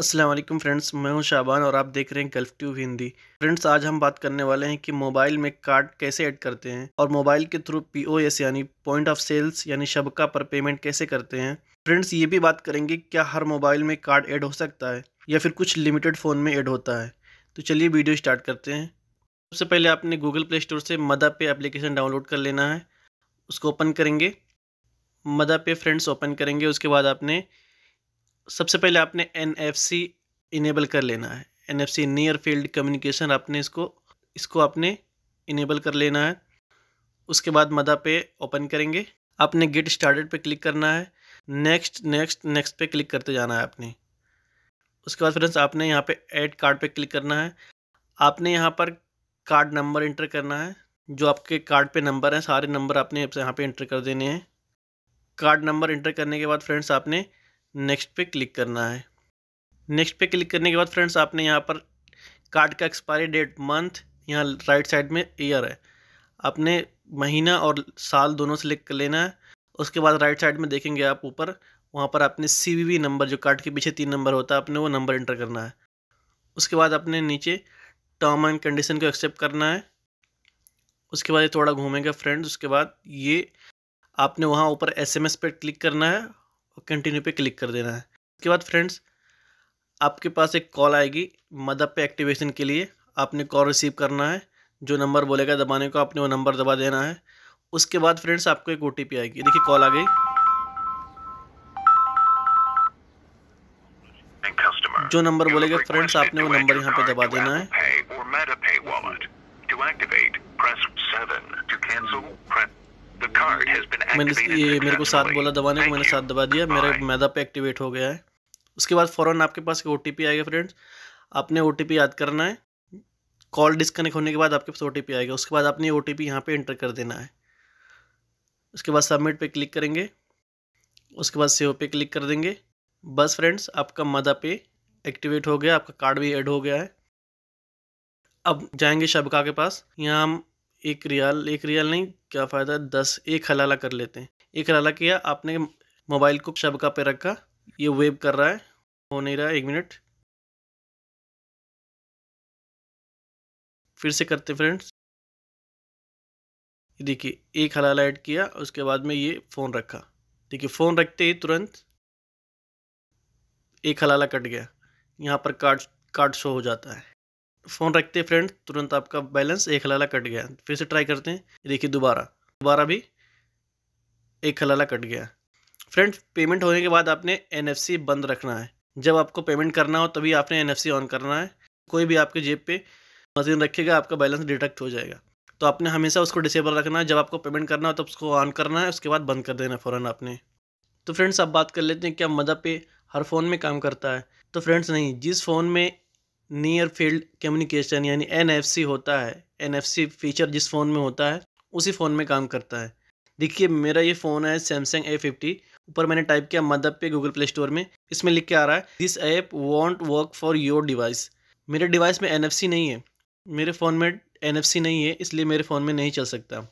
Aslam friends मैं हूं शाबान और आप देख रहे हैं गल्फ ट्यूब हिंदी फ्रेंड्स आज हम बात करने वाले हैं कि मोबाइल में कार्ड कैसे ऐड करते हैं और मोबाइल के थ्रू पीओएस यानी पॉइंट ऑफ सेल्स यानी शबका पर पेमेंट कैसे करते हैं फ्रेंड्स ये भी बात करेंगे क्या हर मोबाइल में कार्ड ऐड हो सकता है या फिर कुछ लिमिटेड फ़ोन में ऐड होता है तो चलिए वीडियो स्टार्ट करते हैं सबसे पहले आपने गूगल प्ले स्टोर से मदा पे एप्लीकेशन डाउनलोड कर लेना है उसको ओपन करेंगे मदा पे फ्रेंड्स ओपन करेंगे उसके बाद आपने सबसे पहले आपने एन इनेबल कर लेना है एन नियर फील्ड कम्युनिकेशन आपने इसको इसको आपने इनेबल कर लेना है उसके बाद मदा पे ओपन करेंगे आपने गेट स्टार्टेड पे क्लिक करना है नेक्स्ट नेक्स्ट नेक्स्ट पे क्लिक करते जाना है आपने उसके बाद फ्रेंड्स आपने यहाँ पे ऐड कार्ड पे क्लिक करना है आपने यहाँ पर कार्ड नंबर इंटर करना है जो आपके कार्ड पे नंबर हैं सारे नंबर आपने यहाँ पे इंटर कर देने हैं कार्ड नंबर इंटर करने के बाद फ्रेंड्स आपने नेक्स्ट पे क्लिक करना है नेक्स्ट पे क्लिक करने के बाद फ्रेंड्स आपने यहाँ पर कार्ड का एक्सपायरी डेट मंथ यहाँ राइट साइड में ईयर है आपने महीना और साल दोनों सेलेक्ट कर लेना है उसके बाद राइट साइड में देखेंगे आप ऊपर वहाँ पर आपने सी नंबर जो कार्ड के पीछे तीन नंबर होता है आपने वो नंबर इंटर करना है उसके बाद आपने नीचे टर्म एंड कंडीशन को एक्सेप्ट करना है उसके बाद ये थोड़ा घूमेगा फ्रेंड्स उसके बाद ये आपने वहाँ ऊपर एस एम एस क्लिक करना है और कंटिन्यू पे क्लिक कर देना है उसके बाद फ्रेंड्स आपके पास एक कॉल आएगी मदप पे एक्टिवेशन के लिए आपने कॉल रिसीव करना है जो नंबर बोलेगा दबाने को आपने वो नंबर दबा देना है उसके बाद फ्रेंड्स आपको एक ओ आएगी देखिए कॉल आ गई जो नंबर बोलेगा फ्रेंड्स आपने वो नंबर यहाँ पे दबा देना है मैंने ये मेरे को साथ बोला दबाने को मैंने साथ दबा दिया मेरा मैदा पे एक्टिवेट हो गया है उसके बाद फ़ौरन आपके पास ओ आएगा फ्रेंड्स आपने ओ याद करना है कॉल डिस्कनेक्ट होने के बाद आपके पास ओ आएगा उसके बाद आपने ओ टी पी यहाँ पर इंटर कर देना है उसके बाद सबमिट पे क्लिक करेंगे उसके बाद सेव पे क्लिक कर देंगे बस फ्रेंड्स आपका मदा पे एक्टिवेट हो गया आपका कार्ड भी ऐड हो गया है अब जाएंगे शबका के पास यहाँ हम एक रियाल एक रियाल नहीं क्या फ़ायदा दस एक हलाला कर लेते हैं एक हलाला किया आपने मोबाइल को शबका पे रखा ये वेब कर रहा है हो नहीं रहा एक मिनट फिर से करते फ्रेंड्स देखिए एक हलाला ऐड किया उसके बाद में ये फ़ोन रखा देखिए फ़ोन रखते ही तुरंत एक हलाला कट गया यहाँ पर कार्ड कार्ड शो हो जाता है फ़ोन रखते फ्रेंड तुरंत आपका बैलेंस एक हलाला कट गया फिर से ट्राई करते हैं देखिए दोबारा दोबारा भी एक हलाला कट गया फ्रेंड पेमेंट होने के बाद आपने एन बंद रखना है जब आपको पेमेंट करना हो तभी आपने एन ऑन करना है कोई भी आपके जेब पे मशीन रखेगा आपका बैलेंस डिटेक्ट हो जाएगा तो आपने हमेशा उसको डिसेबल रखना है जब आपको पेमेंट करना हो तो उसको ऑन करना है उसके बाद बंद कर देना फ़ौरन आपने तो फ्रेंड्स अब बात कर लेते हैं क्या मदा पे हर फ़ोन में काम करता है तो फ्रेंड्स नहीं जिस फ़ोन में नियर फील्ड कम्युनिकेशन यानी एन होता है एन फीचर जिस फ़ोन में होता है उसी फ़ोन में काम करता है देखिए मेरा ये फ़ोन है सैमसंग ए फिफ्टी ऊपर मैंने टाइप किया मदब पे गूगल प्ले स्टोर में इसमें लिख के आ रहा है this app won't work for your device मेरे डिवाइस में एन नहीं है मेरे फ़ोन में एन नहीं है इसलिए मेरे फ़ोन में नहीं चल सकता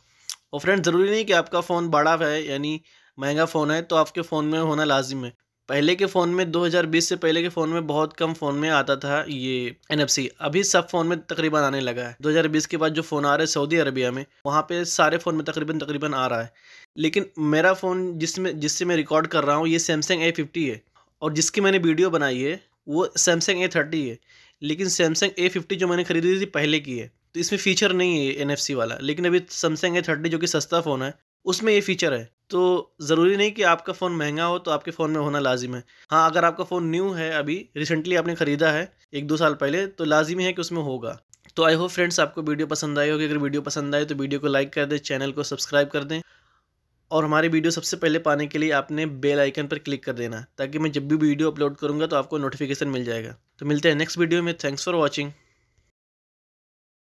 और फ्रेंड ज़रूरी नहीं कि आपका फ़ोन बड़ा है यानी महंगा फ़ोन है तो आपके फ़ोन में होना लाजिम है पहले के फ़ोन में 2020 से पहले के फ़ोन में बहुत कम फ़ोन में आता था ये एन अभी सब फ़ोन में तकरीबन आने लगा है 2020 के बाद जो फ़ोन आ रहे हैं सऊदी अरबिया में वहाँ पे सारे फ़ोन में तकरीबन तकरीबन आ रहा है लेकिन मेरा फ़ोन जिसमें जिससे मैं रिकॉर्ड कर रहा हूँ ये सैमसंग ए है और जिसकी मैंने वीडियो बनाई है वो सैमसंग ए है लेकिन सैमसंग ए जो मैंने खरीदी थी पहले की है तो इसमें फ़ीचर नहीं है एन वाला लेकिन अभी सैमसंग ए जो कि सस्ता फ़ोन है उसमें ये फ़ीचर है तो ज़रूरी नहीं कि आपका फ़ोन महंगा हो तो आपके फ़ोन में होना लाजिम है हाँ अगर आपका फ़ोन न्यू है अभी रिसेंटली आपने ख़रीदा है एक दो साल पहले तो लाजिमी है कि उसमें होगा तो आई होप फ्रेंड्स आपको वीडियो पसंद आई होगी अगर वीडियो पसंद आए तो वीडियो को लाइक कर दें चैनल को सब्सक्राइब कर दें और हमारी वीडियो सबसे पहले पाने के लिए आपने बेल आइकन पर क्लिक कर देना ताकि मैं जब भी वीडियो अपलोड करूँगा तो आपको नोटिफिकेशन मिल जाएगा तो मिलते हैं नेक्स्ट वीडियो में थैंक्स फॉर वॉचिंग